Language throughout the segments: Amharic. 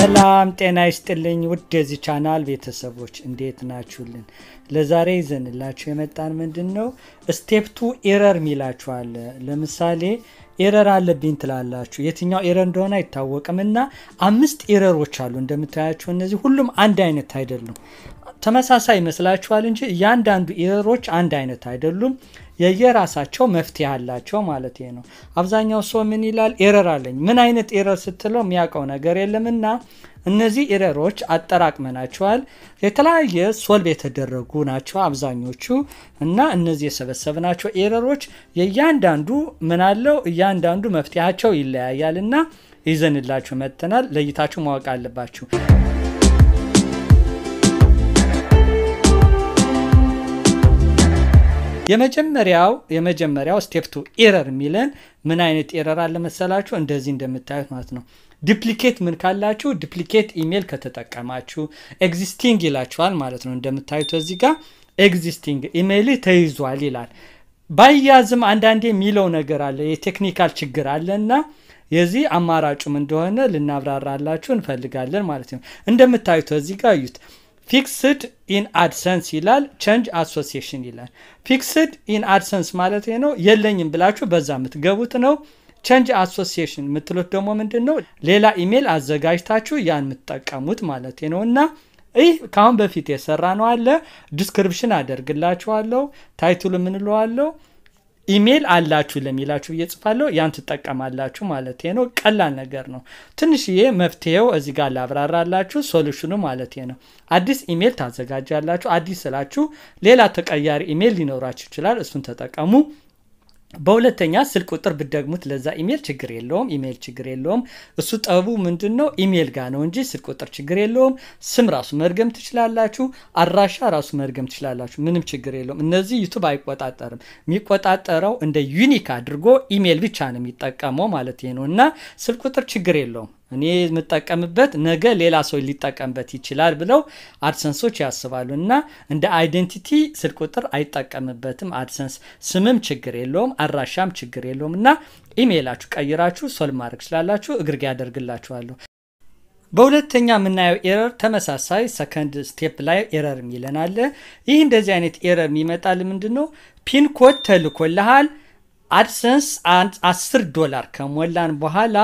ሰላም ጤና ይስጥልኝ ውድ የዚህ ቻናል ቤተሰቦች እንዴት ናችሁልን? ለዛሬ ይዘንላችሁ የመጣን ምንድን ነው ስቴፕቱ ኤረር ሚላችኋል። ለምሳሌ ኤረር አለብኝ ትላላችሁ። የትኛው ኤረር እንደሆነ አይታወቅም እና አምስት ኤረሮች አሉ እንደምታያቸው። እነዚህ ሁሉም አንድ አይነት አይደሉም። ተመሳሳይ ይመስላችኋል እንጂ እያንዳንዱ ኤረሮች አንድ አይነት አይደሉም። የየራሳቸው መፍትሄ አላቸው ማለት ነው። አብዛኛው ሰው ምን ይላል? ኤረር አለኝ። ምን አይነት ኤረር ስትለው የሚያውቀው ነገር የለምና እነዚህ ኤረሮች አጠራቅመናቸዋል። የተለያየ ሶልቭ የተደረጉ ናቸው አብዛኞቹ እና እነዚህ የሰበሰብናቸው ኤረሮች የእያንዳንዱ ምን አለው እያንዳንዱ መፍትሄያቸው ይለያያል እና ይዘንላችሁ መጥተናል። ለይታችሁ ማወቅ አለባችሁ። የመጀመሪያው የመጀመሪያው ስቴፕ ቱ ኤረር የሚለን ምን አይነት ኤረር አለመሰላችሁ እንደዚህ እንደምታዩት ማለት ነው። ዲፕሊኬት ምን ካላችሁ፣ ዲፕሊኬት ኢሜል ከተጠቀማችሁ ኤግዚስቲንግ ይላችኋል ማለት ነው። እንደምታዩት እዚህ ጋር ኤግዚስቲንግ ኢሜይል ተይዟል ይላል። ባያዝም አንዳንዴ የሚለው ነገር አለ፣ የቴክኒካል ችግር አለ እና የዚህ አማራጩም እንደሆነ ልናብራራላችሁ እንፈልጋለን ማለት ነው። እንደምታዩት እዚህ ጋር እዩት። ፊክስድ ኢን አድሰንስ ይላል። ቸንጅ አሶሲሽን ይላል። ፊክስድ ኢን አድሰንስ ማለት ነው የለኝም ብላችሁ በዛ የምትገቡት ነው። ቸንጅ አሶሲሽን የምትሉት ደግሞ ምንድን ነው? ሌላ ኢሜል አዘጋጅታችሁ ያን የምትጠቀሙት ማለት ነው እና ይህ ከአሁን በፊት የሰራ ነው አለ ዲስክሪፕሽን አደርግላችኋለሁ። ታይቱል ምንለዋለሁ ኢሜል አላችሁ ለሚላችሁ እየጽፋለሁ ያን ትጠቀማላችሁ ማለት ነው። ቀላል ነገር ነው። ትንሽዬ መፍትሄው እዚህ ጋር ላብራራላችሁ ሶሉሽኑ ማለት ነው። አዲስ ኢሜል ታዘጋጃላችሁ። አዲስ ስላችሁ ሌላ ተቀያሪ ኢሜል ሊኖራችሁ ይችላል። እሱን ተጠቀሙ። በሁለተኛ ስልክ ቁጥር ብደግሙት ለዛ ኢሜል ችግር የለውም። ኢሜል ችግር የለውም። እሱ ጠቡ ምንድን ነው? ኢሜል ጋ ነው እንጂ ስልክ ቁጥር ችግር የለውም። ስም ራሱ መድገም ትችላላችሁ። አድራሻ ራሱ መድገም ትችላላችሁ። ምንም ችግር የለውም። እነዚህ ዩቱብ አይቆጣጠርም። የሚቆጣጠረው እንደ ዩኒክ አድርጎ ኢሜል ብቻ ነው የሚጠቀመው ማለት ነው እና ስልክ ቁጥር ችግር የለውም። እኔ የምጠቀምበት ነገ ሌላ ሰው ሊጠቀምበት ይችላል ብለው አድሰንሶች ያስባሉ እና እንደ አይደንቲቲ ስልክ ቁጥር አይጠቀምበትም። አድሰንስ ስምም ችግር የለውም፣ አድራሻም ችግር የለውም እና ኢሜይላችሁ ቀይራችሁ ሶል ማድረግ ስላላችሁ እግርጌ ያደርግላችኋለሁ። በሁለተኛ የምናየው ኤረር ተመሳሳይ ሰከንድ ስቴፕ ላይ ኤረር የሚለን ይህ እንደዚህ አይነት ኤረር የሚመጣል ምንድን ነው? ፒንኮድ ተልኮልሃል አድሰንስ 10 ዶላር ከሞላን በኋላ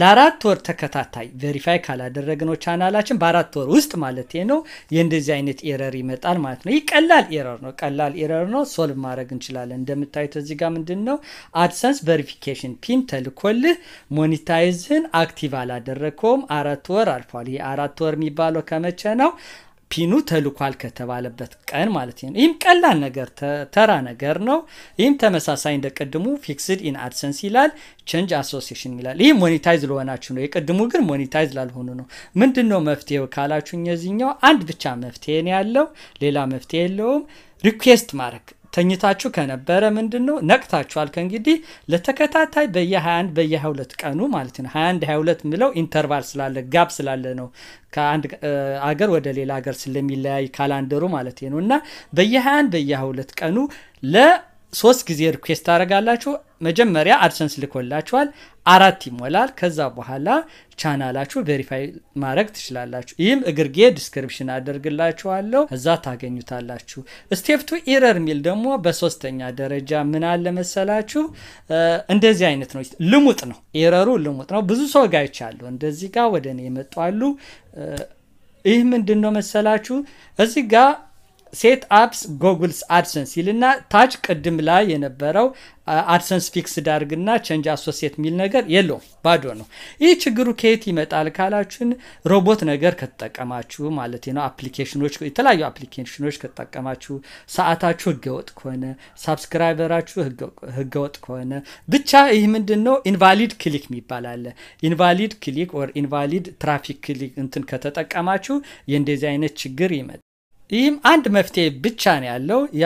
ለአራት ወር ተከታታይ ቬሪፋይ ካላደረግነው ቻናላችን በአራት ወር ውስጥ ማለት ነው የእንደዚህ አይነት ኤረር ይመጣል ማለት ነው። ይህ ቀላል ኤረር ነው፣ ቀላል ኤረር ነው። ሶልቭ ማድረግ እንችላለን። እንደምታዩት እዚህ ጋር ምንድን ነው አድሰንስ ቬሪፊኬሽን ፒን ተልኮልህ ሞኒታይዝህን አክቲቭ አላደረግከውም። አራት ወር አልፏል። ይህ አራት ወር የሚባለው ከመቼ ነው? ፒኑ ተልኳል ከተባለበት ቀን ማለት ነው። ይህም ቀላል ነገር ተራ ነገር ነው። ይህም ተመሳሳይ እንደ ቅድሙ ፊክስድ ኢን አድሰንስ ይላል፣ ቼንጅ አሶሲሽን ይላል። ይህ ሞኔታይዝ ለሆናችሁ ነው። የቅድሙ ግን ሞኔታይዝ ላልሆኑ ነው። ምንድን ነው መፍትሄው ካላችሁ፣ የዚህኛው አንድ ብቻ መፍትሄ ነው ያለው፣ ሌላ መፍትሄ የለውም። ሪኩዌስት ማድረግ ተኝታችሁ ከነበረ ምንድን ነው ነቅታችኋል። ከእንግዲህ ለተከታታይ በየ21 በየ22 ቀኑ ማለት ነው 21 22 የሚለው ኢንተርቫል ስላለ ጋብ ስላለ ነው ከአንድ አገር ወደ ሌላ አገር ስለሚለያይ ካላንደሩ ማለት ነው እና በየ21 በየ22 ቀኑ ለ ሶስት ጊዜ ሪኩዌስት ታደረጋላችሁ። መጀመሪያ አድሰንስ ልኮላችኋል፣ አራት ይሞላል። ከዛ በኋላ ቻናላችሁ ቬሪፋይ ማድረግ ትችላላችሁ። ይህም እግርጌ ዲስክሪፕሽን አደርግላችኋለሁ፣ እዛ ታገኙታላችሁ። ስቴፕቱ ኢረር ሚል ደግሞ በሶስተኛ ደረጃ ምን አለ መሰላችሁ? እንደዚህ አይነት ነው፣ ልሙጥ ነው። ኢረሩ ልሙጥ ነው። ብዙ ሰው ጋር እንደዚህ ጋር ወደ እኔ የመጡ ይህ ምንድን ነው መሰላችሁ እዚህ ጋር ሴት አፕስ ጎግልስ አድሰንስ ይልና ታች ቅድም ላይ የነበረው አድሰንስ ፊክስ ዳርግና ቸንጅ አሶሴት የሚል ነገር የለውም፣ ባዶ ነው። ይህ ችግሩ ከየት ይመጣል ካላችሁን ሮቦት ነገር ከተጠቀማችሁ ማለት ነው። አፕሊኬሽኖች፣ የተለያዩ አፕሊኬሽኖች ከተጠቀማችሁ፣ ሰዓታችሁ ህገወጥ ከሆነ፣ ሳብስክራይበራችሁ ህገወጥ ከሆነ ብቻ ይህ ምንድን ነው ኢንቫሊድ ክሊክ የሚባል አለ። ኢንቫሊድ ክሊክ ኦር ኢንቫሊድ ትራፊክ ክሊክ እንትን ከተጠቀማችሁ የእንደዚህ አይነት ችግር ይመጣል። ይህም አንድ መፍትሄ ብቻ ነው ያለው። ያ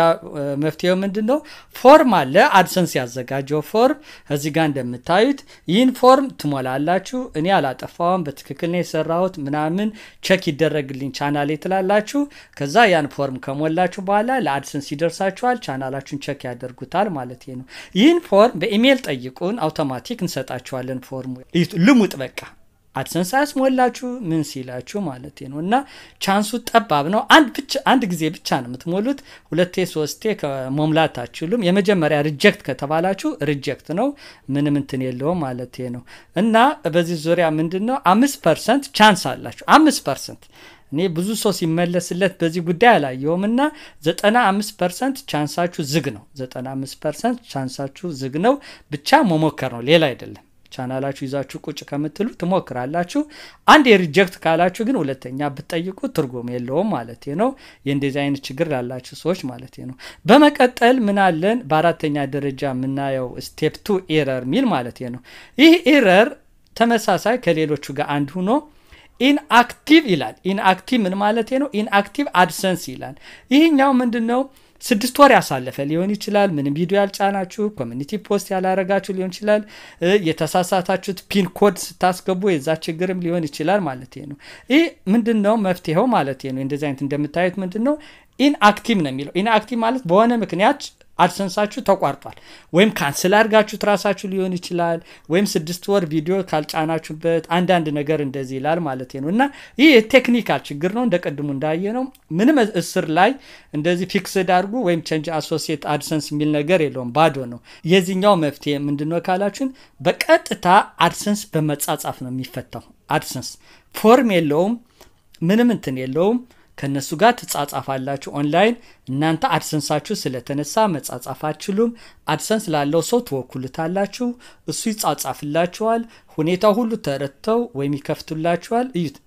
መፍትሄው ምንድን ነው? ፎርም አለ አድሰንስ ያዘጋጀው ፎርም እዚህ ጋር እንደምታዩት ይህን ፎርም ትሞላላችሁ። እኔ አላጠፋውም በትክክል ነው የሰራሁት ምናምን ቸክ ይደረግልኝ ቻናሌ ትላላችሁ። ከዛ ያን ፎርም ከሞላችሁ በኋላ ለአድሰንስ ይደርሳችኋል። ቻናላችሁን ቸክ ያደርጉታል ማለት ነው። ይህን ፎርም በኢሜይል ጠይቁን፣ አውቶማቲክ እንሰጣችኋለን። ፎርሙ ልሙጥ በቃ አድሰንስ አያስሞላችሁ ምን ሲላችሁ ማለት ነው። እና ቻንሱ ጠባብ ነው። አንድ ጊዜ ብቻ ነው የምትሞሉት። ሁለቴ ሶስቴ ከመሙላት አችሉም። የመጀመሪያ ሪጀክት ከተባላችሁ ሪጀክት ነው፣ ምንም እንትን የለውም ማለት ነው። እና በዚህ ዙሪያ ምንድን ነው አምስት ፐርሰንት ቻንስ አላችሁ። አምስት ፐርሰንት እኔ ብዙ ሰው ሲመለስለት በዚህ ጉዳይ አላየውም። እና 95 ፐርሰንት ቻንሳችሁ ዝግ ነው። 95 ፐርሰንት ቻንሳችሁ ዝግ ነው። ብቻ መሞከር ነው፣ ሌላ አይደለም። ቻናላችሁ ይዛችሁ ቁጭ ከምትሉ ትሞክራላችሁ። አንድ የሪጀክት ካላችሁ ግን ሁለተኛ ብትጠይቁ ትርጉም የለውም ማለት ነው። የእንደዚህ አይነት ችግር ላላችሁ ሰዎች ማለት ነው። በመቀጠል ምናለን በአራተኛ ደረጃ የምናየው ስቴፕ ቱ ኤረር ሚል ማለት ነው። ይህ ኤረር ተመሳሳይ ከሌሎቹ ጋር አንድ ሁኖ ኢንአክቲቭ ይላል። ኢንአክቲቭ ምን ማለት ነው? ኢንአክቲቭ አድሰንስ ይላል። ይህኛው ምንድን ነው? ስድስት ወር ያሳለፈ ሊሆን ይችላል። ምንም ቪዲዮ ያልጫናችሁ ኮሚኒቲ ፖስት ያላረጋችሁ ሊሆን ይችላል። የተሳሳታችሁት ፒን ኮድ ስታስገቡ የዛ ችግርም ሊሆን ይችላል ማለት ነው። ይህ ምንድን ነው መፍትሄው ማለት ነው። እንደዚህ አይነት እንደምታዩት ምንድን ነው ኢንአክቲቭ ነው የሚለው ኢንአክቲቭ ማለት በሆነ ምክንያት አድሰንሳችሁ ተቋርጧል ወይም ካንስል አድርጋችሁት ራሳችሁ ሊሆን ይችላል ወይም ስድስት ወር ቪዲዮ ካልጫናችሁበት አንዳንድ ነገር እንደዚህ ይላል ማለት ነው እና ይህ የቴክኒካል ችግር ነው እንደ ቅድሙ እንዳየ ነው ምንም እስር ላይ እንደዚህ ፊክስድ አድርጉ ወይም ቸንጅ አሶሲየት አድሰንስ የሚል ነገር የለውም ባዶ ነው የዚህኛው መፍትሄ ምንድነው ካላችሁን በቀጥታ አድሰንስ በመጻጻፍ ነው የሚፈታው አድሰንስ ፎርም የለውም ምንም እንትን የለውም ከእነሱ ጋር ትጻጻፋላችሁ ኦንላይን። እናንተ አድሰንሳችሁ ስለተነሳ መጻጻፍ አችሉም አድሰንስ ላለው ሰው ትወኩልታላችሁ፣ እሱ ይጻጻፍላችኋል። ሁኔታ ሁሉ ተረድተው ወይም ይከፍቱላችኋል። እዩት፣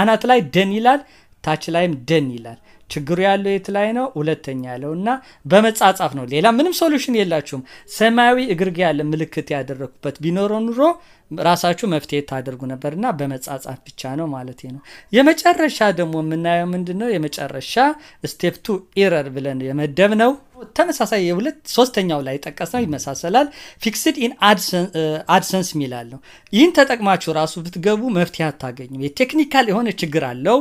አናት ላይ ደን ይላል፣ ታች ላይም ደን ይላል። ችግሩ ያለው የት ላይ ነው? ሁለተኛ ያለው እና በመጻጻፍ ነው። ሌላ ምንም ሶሉሽን የላችሁም። ሰማያዊ እግርጌ ያለ ምልክት ያደረኩበት ቢኖረ ኑሮ ራሳችሁ መፍትሄ ታደርጉ ነበር እና በመጻጻፍ ብቻ ነው ማለት ነው። የመጨረሻ ደግሞ የምናየው ምንድን ነው? የመጨረሻ ስቴፕቱ ኢረር ብለን የመደብ ነው ተመሳሳይ የሁለት ሶስተኛው ላይ ጠቀስ ነው ይመሳሰላል። ፊክስድ ኢን አድሰንስ የሚላል ነው። ይህን ተጠቅማችሁ ራሱ ብትገቡ መፍትሄ አታገኙም። የቴክኒካል የሆነ ችግር አለው።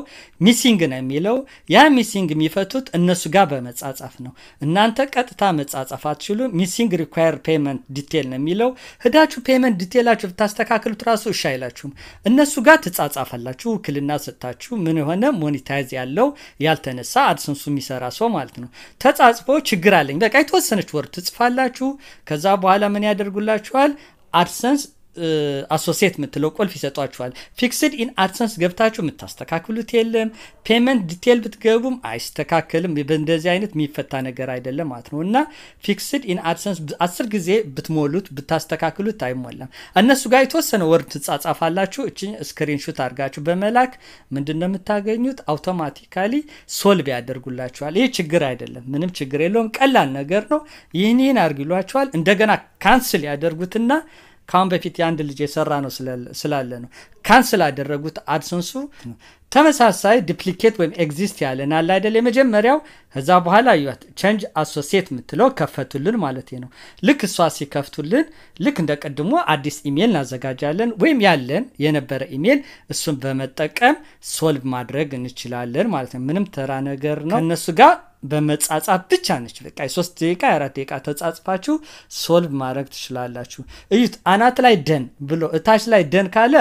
ሚሲንግ ነው የሚለው። ያ ሚሲንግ የሚፈቱት እነሱ ጋር በመጻጻፍ ነው። እናንተ ቀጥታ መጻጻፍ አትችሉ ሚሲንግ ሪኳር ፔመንት ዲቴል ነው የሚለው። ህዳችሁ ፔመንት ዲቴላችሁ ብታስተካክሉት ራሱ እሻ አይላችሁም። እነሱ ጋር ትጻጻፈላችሁ ውክልና ሰጥታችሁ ምን የሆነ ሞኒታይዝ ያለው ያልተነሳ አድሰንሱ የሚሰራ ሰው ማለት ነው ተጻጽፎ ችግር ችግር አለኝ። በቃ የተወሰነች ወር ትጽፋላችሁ። ከዛ በኋላ ምን ያደርጉላችኋል? አድሰንስ አሶሴት የምትለው ቁልፍ ይሰጧችኋል። ፊክስድ ኢን አድሰንስ ገብታችሁ የምታስተካክሉት የለም። ፔመንት ዲቴል ብትገቡም አይስተካከልም። በእንደዚህ አይነት የሚፈታ ነገር አይደለም ማለት ነው እና ፊክስድ ኢን አድሰንስ አስር ጊዜ ብትሞሉት ብታስተካክሉት አይሞላም። እነሱ ጋር የተወሰነ ወርድ ትጻጻፋላችሁ። እች ስክሪንሹት አድርጋችሁ በመላክ ምንድን ነው የምታገኙት? አውቶማቲካሊ ሶልቭ ያደርጉላችኋል። ይህ ችግር አይደለም፣ ምንም ችግር የለውም። ቀላል ነገር ነው። ይህን ይህን እንደገና ካንስል ያደርጉትና ከአሁን በፊት የአንድ ልጅ የሰራ ነው ስላለ ነው ካንስል አደረጉት አድሰንሱ ተመሳሳይ ዲፕሊኬት ወይም ኤግዚስት ያለን አለ አይደል የመጀመሪያው ከዛ በኋላ ዩት ቸንጅ አሶሴት የምትለው ከፈቱልን ማለት ነው ልክ እሷ ሲከፍቱልን ልክ እንደ ቅድሞ አዲስ ኢሜይል እናዘጋጃለን ወይም ያለን የነበረ ኢሜይል እሱን በመጠቀም ሶልቭ ማድረግ እንችላለን ማለት ነው ምንም ተራ ነገር ነው ከእነሱ ጋር በመጻጻፍ ብቻ ነች። በቃ ሶስት ደቂቃ አራት ደቂቃ ተጻጽፋችሁ ሶልቭ ማድረግ ትችላላችሁ። እዩት፣ አናት ላይ ደን ብሎ እታች ላይ ደን ካለ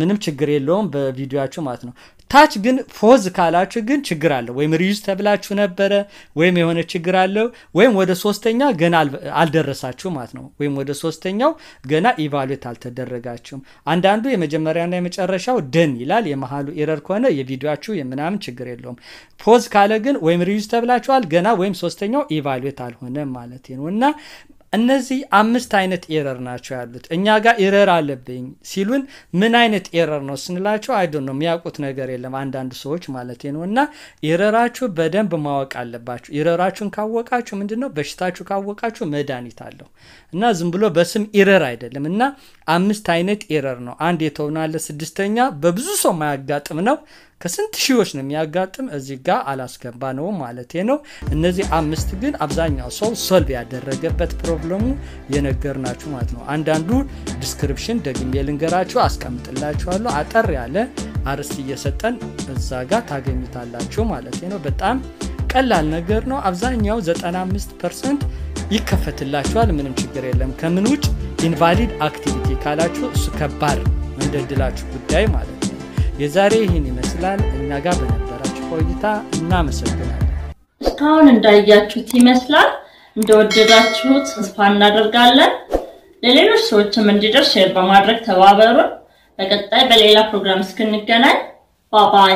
ምንም ችግር የለውም በቪዲዮችሁ ማለት ነው። ታች ግን ፎዝ ካላችሁ ግን ችግር አለው። ወይም ሪዩዝ ተብላችሁ ነበረ ወይም የሆነ ችግር አለው ወይም ወደ ሶስተኛ ገና አልደረሳችሁ ማለት ነው። ወይም ወደ ሶስተኛው ገና ኢቫሉዌት አልተደረጋችሁም። አንዳንዱ የመጀመሪያና የመጨረሻው ደን ይላል። የመሀሉ ኤረር ከሆነ የቪዲዮችሁ የምናምን ችግር የለውም። ፖዝ ካለ ግን ወይም ሪዩዝ ተብላችኋል ገና ወይም ሶስተኛው ኢቫሉዌት አልሆነ ማለት ነው እና እነዚህ አምስት አይነት ኤረር ናቸው ያሉት። እኛ ጋር ኤረር አለብኝ ሲሉን ምን አይነት ኤረር ነው ስንላቸው አይዶ ነው የሚያውቁት ነገር የለም አንዳንድ ሰዎች ማለት ነው። እና ኤረራችሁ በደንብ ማወቅ አለባችሁ። ኤረራችሁን ካወቃችሁ ምንድን ነው በሽታችሁ ካወቃችሁ መድኃኒት አለው እና ዝም ብሎ በስም ኤረር አይደለም። እና አምስት አይነት ኤረር ነው። አንድ የተውናለ ስድስተኛ በብዙ ሰው ማያጋጥም ነው ከስንት ሺዎች ነው የሚያጋጥም። እዚህ ጋር አላስገባ ነው ማለት ነው። እነዚህ አምስት ግን አብዛኛው ሰው ሶልቭ ያደረገበት ፕሮብለሙ የነገርናችሁ ማለት ነው። አንዳንዱ ዲስክሪፕሽን ደግሜ ልንገራችሁ አስቀምጥላችኋለሁ። አጠር ያለ አርዕስት እየሰጠን እዛ ጋር ታገኙታላችሁ ማለት ነው። በጣም ቀላል ነገር ነው። አብዛኛው 95 ፐርሰንት ይከፈትላችኋል። ምንም ችግር የለም። ከምን ውጭ ኢንቫሊድ አክቲቪቲ ካላችሁ እሱ ከባድ እንደ ጉዳይ ማለት ነው። የዛሬ ይህን ይመስላል። እኛ ጋር በነበራችሁ ቆይታ እናመሰግናለን። እስካሁን እንዳያችሁት ይመስላል። እንደወደዳችሁት ተስፋ እናደርጋለን። ለሌሎች ሰዎችም እንዲደርስ ሼር በማድረግ ተባበሩን። በቀጣይ በሌላ ፕሮግራም እስክንገናኝ ባባይ